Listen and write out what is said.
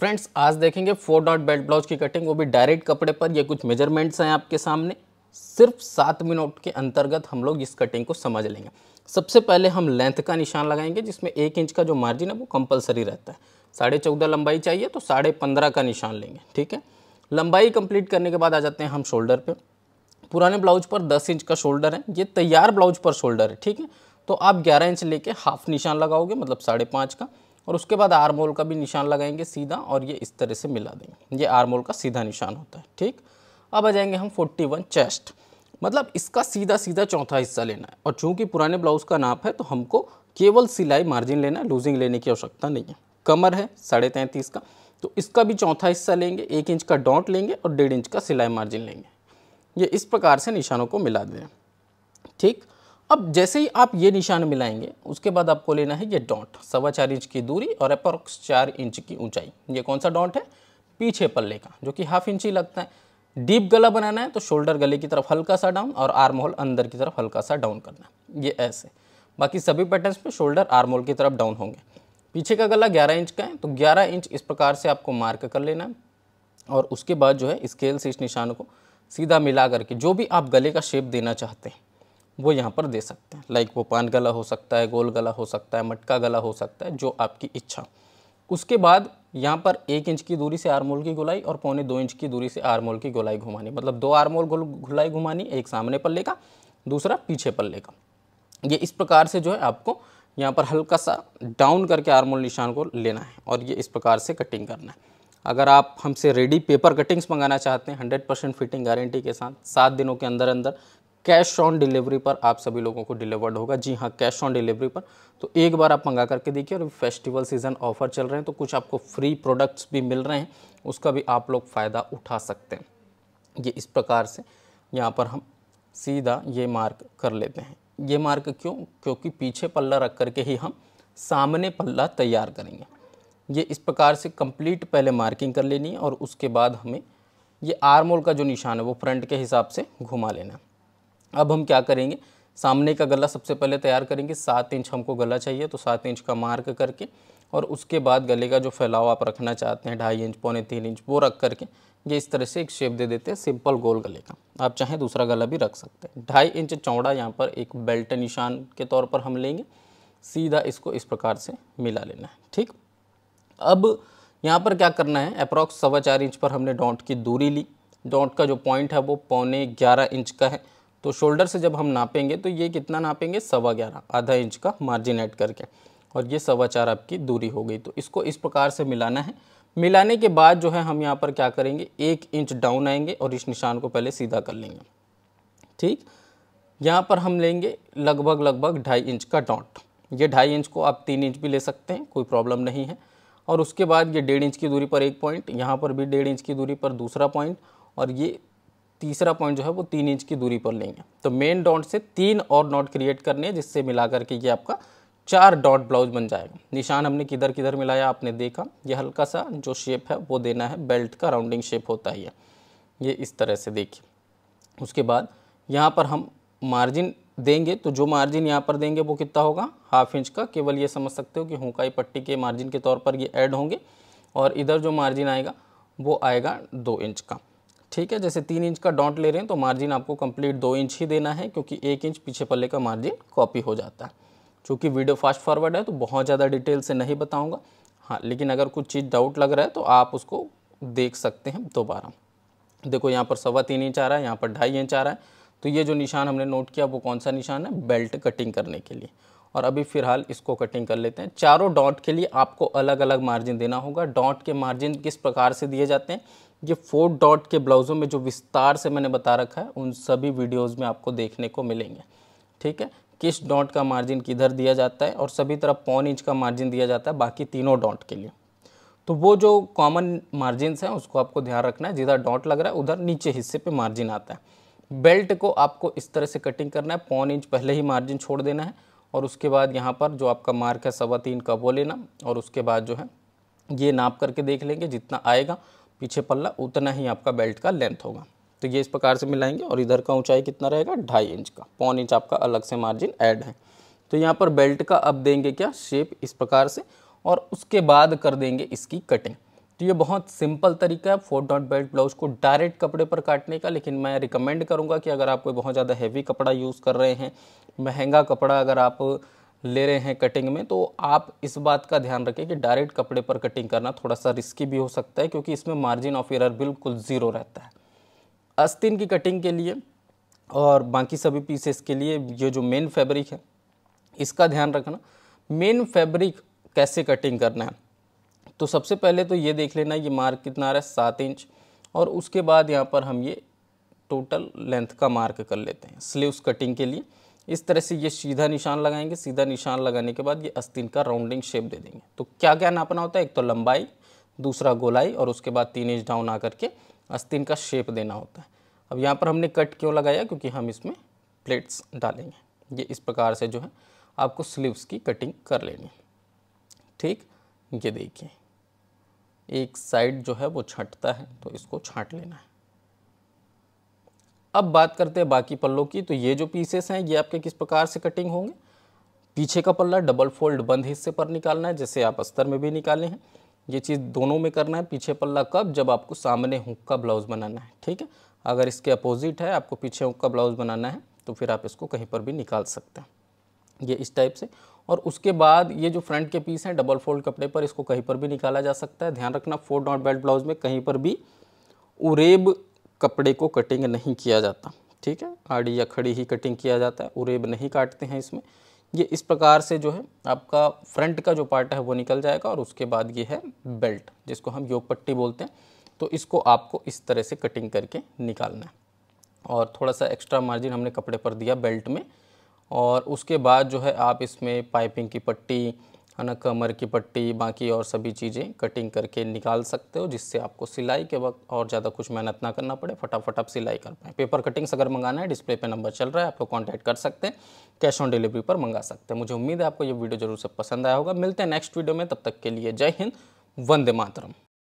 friends आज देखेंगे four dot belt blouse की कटिंग वो भी डायरेक्ट कपड़े पर ये कुछ मेजरमेंट्स हैं आपके सामने सिर्फ सात मिनट के अंतर्गत हम लोग इस कटिंग को समझ लेंगे सबसे पहले हम लेंथ का निशान लगाएंगे जिसमें एक इंच का जो मार्जिन है वो कंपलसरी रहता है साढ़े चौदह लंबाई चाहिए तो साढ़े पंद्रह का निशान लेंगे ठीक है लंबाई कंप्लीट करने के बाद आ जाते हैं हम शोल्डर पे पुराने ब्लाउज पर दस इंच का शोल्डर है ये तैयार ब्लाउज पर शोल्डर है ठीक है तो आप ग्यारह इंच लेके हाफ निशान लगाओगे मतलब साढ़े पाँच का और उसके बाद आरमोल का भी निशान लगाएंगे सीधा और ये इस तरह से मिला देंगे ये आरमोल का सीधा निशान होता है ठीक अब आ जाएंगे हम फोर्टी वन चेस्ट मतलब इसका सीधा सीधा चौथा हिस्सा लेना है और चूंकि पुराने ब्लाउज़ का नाप है तो हमको केवल सिलाई मार्जिन लेना है लूजिंग लेने की आवश्यकता नहीं है कमर है साढ़े तैंतीस का तो इसका भी चौथा हिस्सा लेंगे एक इंच का डॉट लेंगे और डेढ़ इंच का सिलाई मार्जिन लेंगे ये इस प्रकार से निशानों को मिला दें ठीक अब जैसे ही आप ये निशान मिलाएंगे उसके बाद आपको लेना है ये डॉट सवा चार इंच की दूरी और अप्रॉक्स चार इंच की ऊंचाई ये कौन सा डॉट है पीछे पल्ले का जो कि हाफ इंच ही लगता है डीप गला बनाना है तो शोल्डर गले की तरफ हल्का सा डाउन और आर्म होल अंदर की तरफ हल्का सा डाउन करना है ये ऐसे बाकी सभी पैटर्न्स में शोल्डर आर्म होल की तरफ डाउन होंगे पीछे का गला ग्यारह इंच का है तो ग्यारह इंच इस प्रकार से आपको मार्क कर लेना है और उसके बाद जो है स्केल से इस निशान को सीधा मिला करके जो भी आप गले का शेप देना चाहते हैं वो यहाँ पर दे सकते हैं लाइक वो पान गला हो सकता है गोल गला हो सकता है मटका गला हो सकता है जो आपकी इच्छा उसके बाद यहाँ पर एक इंच की दूरी से आरमोल की गोलाई और पौने दो इंच की दूरी से आरमोल की गोलाई घुमानी मतलब दो आरमोल गोलाई घुमानी एक सामने पल्ले का दूसरा पीछे पल्ले का ये इस प्रकार से जो है आपको यहाँ पर हल्का सा डाउन करके आरमोल निशान को लेना है और ये इस प्रकार से कटिंग करना है अगर आप हमसे रेडी पेपर कटिंग्स मंगाना चाहते हैं 100 परसेंट फिटिंग गारंटी के साथ सात दिनों के अंदर अंदर कैश ऑन डिलीवरी पर आप सभी लोगों को डिलीवर्ड होगा जी हाँ कैश ऑन डिलीवरी पर तो एक बार आप मंगा करके देखिए और फेस्टिवल सीजन ऑफर चल रहे हैं तो कुछ आपको फ्री प्रोडक्ट्स भी मिल रहे हैं उसका भी आप लोग फ़ायदा उठा सकते हैं ये इस प्रकार से यहाँ पर हम सीधा ये मार्क कर लेते हैं ये मार्क क्यों क्योंकि पीछे पल्ला रख करके ही हम सामने पल्ला तैयार करेंगे ये इस प्रकार से कंप्लीट पहले मार्किंग कर लेनी है और उसके बाद हमें ये आर्मोल का जो निशान है वो फ्रंट के हिसाब से घुमा लेना है अब हम क्या करेंगे सामने का गला सबसे पहले तैयार करेंगे सात इंच हमको गला चाहिए तो सात इंच का मार्क करके और उसके बाद गले का जो फैलाव आप रखना चाहते हैं ढाई इंच पौने तीन इंच वो रख करके ये इस तरह से एक शेप दे देते हैं सिंपल गोल गले का आप चाहें दूसरा गला भी रख सकते हैं ढाई इंच चौड़ा यहाँ पर एक बेल्ट निशान के तौर पर हम लेंगे सीधा इसको इस प्रकार से मिला लेना है ठीक अब यहाँ पर क्या करना है अप्रॉक्स सवा चार इंच पर हमने डॉट की दूरी ली डॉट का जो पॉइंट है वो पौने ग्यारह इंच का है तो शोल्डर से जब हम नापेंगे तो ये कितना नापेंगे सवा ग्यारह आधा इंच का मार्जिन ऐड करके और ये सवा चार आपकी दूरी हो गई तो इसको इस प्रकार से मिलाना है मिलाने के बाद जो है हम यहाँ पर क्या करेंगे एक इंच डाउन आएंगे और इस निशान को पहले सीधा कर लेंगे ठीक यहाँ पर हम लेंगे लगभग लगभग ढाई इंच का डॉट ये ढाई इंच को आप तीन इंच भी ले सकते हैं कोई प्रॉब्लम नहीं है और उसके बाद ये डेढ़ इंच की दूरी पर एक पॉइंट यहाँ पर भी डेढ़ इंच की दूरी पर दूसरा पॉइंट और ये तीसरा पॉइंट जो है वो तीन इंच की दूरी पर लेंगे तो मेन डॉट से तीन और नॉट क्रिएट करने हैं जिससे मिला करके ये आपका चार डॉट ब्लाउज बन जाएगा निशान हमने किधर किधर मिलाया आपने देखा ये हल्का सा जो शेप है वो देना है बेल्ट का राउंडिंग शेप होता ही है ये इस तरह से देखिए उसके बाद यहाँ पर हम मार्जिन देंगे तो जो मार्जिन यहाँ पर देंगे वो कितना होगा हाफ इंच का केवल ये समझ सकते हो कि हुकाई पट्टी के मार्जिन के तौर पर ये ऐड होंगे और इधर जो मार्जिन आएगा वो आएगा दो इंच का ठीक है जैसे तीन इंच का डॉट ले रहे हैं तो मार्जिन आपको कंप्लीट दो इंच ही देना है क्योंकि एक इंच पीछे पल्ले का मार्जिन कॉपी हो जाता है चूँकि वीडियो फास्ट फॉरवर्ड है तो बहुत ज़्यादा डिटेल से नहीं बताऊँगा हाँ लेकिन अगर कुछ चीज़ डाउट लग रहा है तो आप उसको देख सकते हैं दोबारा देखो यहाँ पर सवा तीन इंच आ रहा है यहाँ पर ढाई इंच आ रहा है तो ये जो निशान हमने नोट किया वो कौन सा निशान है बेल्ट कटिंग करने के लिए और अभी फ़िलहाल इसको कटिंग कर लेते हैं चारों डॉट के लिए आपको अलग अलग मार्जिन देना होगा डॉट के मार्जिन किस प्रकार से दिए जाते हैं ये फोर डॉट के ब्लाउज़ों में जो विस्तार से मैंने बता रखा है उन सभी वीडियोज़ में आपको देखने को मिलेंगे ठीक है किस डॉट का मार्जिन किधर दिया जाता है और सभी तरफ पौन इंच का मार्जिन दिया जाता है बाकी तीनों डॉट के लिए तो वो जो कॉमन मार्जिनस हैं उसको आपको ध्यान रखना है जिधर डॉट लग रहा है उधर नीचे हिस्से पे मार्जिन आता है बेल्ट को आपको इस तरह से कटिंग करना है पौन इंच पहले ही मार्जिन छोड़ देना है और उसके बाद यहाँ पर जो आपका मार्क है सवा तीन का वो लेना और उसके बाद जो है ये नाप करके देख लेंगे जितना आएगा पीछे पल्ला उतना ही आपका बेल्ट का लेंथ होगा तो ये इस प्रकार से मिलाएंगे और इधर का ऊंचाई कितना रहेगा ढाई इंच का पौन इंच आपका अलग से मार्जिन ऐड है तो यहाँ पर बेल्ट का अब देंगे क्या शेप इस प्रकार से और उसके बाद कर देंगे इसकी कटिंग तो ये बहुत सिंपल तरीका है फोर डॉट बेल्ट ब्लाउज को डायरेक्ट कपड़े पर काटने का लेकिन मैं रिकमेंड करूँगा कि अगर आप कोई बहुत ज़्यादा हैवी कपड़ा यूज़ कर रहे हैं महंगा कपड़ा अगर आप ले रहे हैं कटिंग में तो आप इस बात का ध्यान रखें कि डायरेक्ट कपड़े पर कटिंग करना थोड़ा सा रिस्की भी हो सकता है क्योंकि इसमें मार्जिन ऑफ एरर बिल्कुल ज़ीरो रहता है अस्तिन की कटिंग के लिए और बाकी सभी पीसेस के लिए ये जो मेन फैब्रिक है इसका ध्यान रखना मेन फैब्रिक कैसे कटिंग करना है तो सबसे पहले तो ये देख लेना ये मार्क कितना आ रहा है सात इंच और उसके बाद यहाँ पर हम ये टोटल लेंथ का मार्क कर लेते हैं स्लीव्स कटिंग के लिए इस तरह से ये सीधा निशान लगाएंगे सीधा निशान लगाने के बाद ये अस्तिन का राउंडिंग शेप दे देंगे तो क्या क्या नापना होता है एक तो लंबाई दूसरा गोलाई और उसके बाद तीन इंच डाउन आकर के अस्तिन का शेप देना होता है अब यहाँ पर हमने कट क्यों लगाया क्योंकि हम इसमें प्लेट्स डालेंगे ये इस प्रकार से जो है आपको स्लीव्स की कटिंग कर लेनी ठीक ये देखिए एक साइड जो है वो छटता है तो इसको छाट लेना है अब बात करते हैं बाकी पल्लों की तो ये जो पीसेस हैं ये आपके किस प्रकार से कटिंग होंगे पीछे का पल्ला डबल फोल्ड बंद हिस्से पर निकालना है जैसे आप अस्तर में भी निकाले हैं ये चीज़ दोनों में करना है पीछे पल्ला कब जब आपको सामने हुक का ब्लाउज़ बनाना है ठीक है अगर इसके अपोजिट है आपको पीछे हुक का ब्लाउज़ बनाना है तो फिर आप इसको कहीं पर भी निकाल सकते हैं ये इस टाइप से और उसके बाद ये जो फ्रंट के पीस हैं डबल फोल्ड कपड़े पर इसको कहीं पर भी निकाला जा सकता है ध्यान रखना फोर डॉट बेल्ट ब्लाउज़ में कहीं पर भी उरेब कपड़े को कटिंग नहीं किया जाता ठीक है आड़ी या खड़ी ही कटिंग किया जाता है उरेब नहीं काटते हैं इसमें ये इस प्रकार से जो है आपका फ्रंट का जो पार्ट है वो निकल जाएगा और उसके बाद ये है बेल्ट जिसको हम योग पट्टी बोलते हैं तो इसको आपको इस तरह से कटिंग करके निकालना है और थोड़ा सा एक्स्ट्रा मार्जिन हमने कपड़े पर दिया बेल्ट में और उसके बाद जो है आप इसमें पाइपिंग की पट्टी है ना कमर की पट्टी बाकी और सभी चीज़ें कटिंग करके निकाल सकते हो जिससे आपको सिलाई के वक्त और ज़्यादा कुछ मेहनत ना करना पड़े फटाफट आप सिलाई कर पाएँ पेपर कटिंग्स अगर मंगाना है डिस्प्ले पे नंबर चल रहा है आप लोग कॉन्टैक्ट कर सकते हैं कैश ऑन डिलीवरी पर मंगा सकते हैं मुझे उम्मीद है आपको ये वीडियो जरूर से पसंद आया होगा मिलते हैं नेक्स्ट वीडियो में तब तक के लिए जय हिंद वंदे मातरम